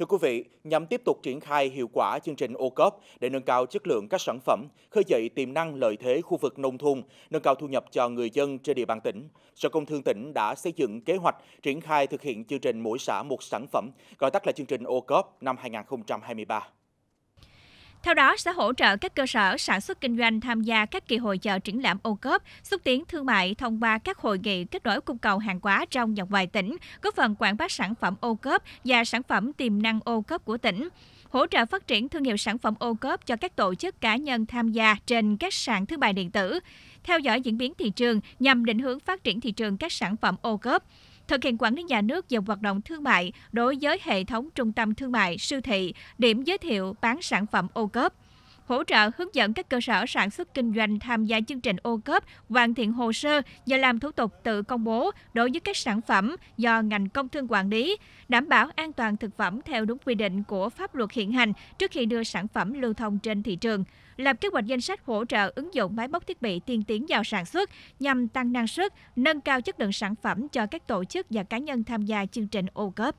Thưa quý vị, nhằm tiếp tục triển khai hiệu quả chương trình ô cốp để nâng cao chất lượng các sản phẩm, khơi dậy tiềm năng lợi thế khu vực nông thôn, nâng cao thu nhập cho người dân trên địa bàn tỉnh, Sở Công Thương tỉnh đã xây dựng kế hoạch triển khai thực hiện chương trình mỗi xã một sản phẩm, gọi tắt là chương trình ô cốp năm 2023. Theo đó, sẽ hỗ trợ các cơ sở sản xuất kinh doanh tham gia các kỳ hội chợ triển lãm ô cốp, xúc tiến thương mại thông qua các hội nghị kết nối cung cầu hàng hóa trong và ngoài tỉnh, góp phần quảng bá sản phẩm ô cốp và sản phẩm tiềm năng ô cốp của tỉnh hỗ trợ phát triển thương hiệu sản phẩm ô cốp cho các tổ chức cá nhân tham gia trên các sàn thương mại điện tử, theo dõi diễn biến thị trường nhằm định hướng phát triển thị trường các sản phẩm ô cốp thực hiện quản lý nhà nước về hoạt động thương mại đối với hệ thống trung tâm thương mại, siêu thị, điểm giới thiệu bán sản phẩm ô cớp, hỗ trợ hướng dẫn các cơ sở sản xuất kinh doanh tham gia chương trình ô cớp hoàn thiện hồ sơ và làm thủ tục tự công bố đối với các sản phẩm do ngành công thương quản lý, đảm bảo an toàn thực phẩm theo đúng quy định của pháp luật hiện hành trước khi đưa sản phẩm lưu thông trên thị trường lập kế hoạch danh sách hỗ trợ ứng dụng máy móc thiết bị tiên tiến vào sản xuất nhằm tăng năng suất, nâng cao chất lượng sản phẩm cho các tổ chức và cá nhân tham gia chương trình ô cớp.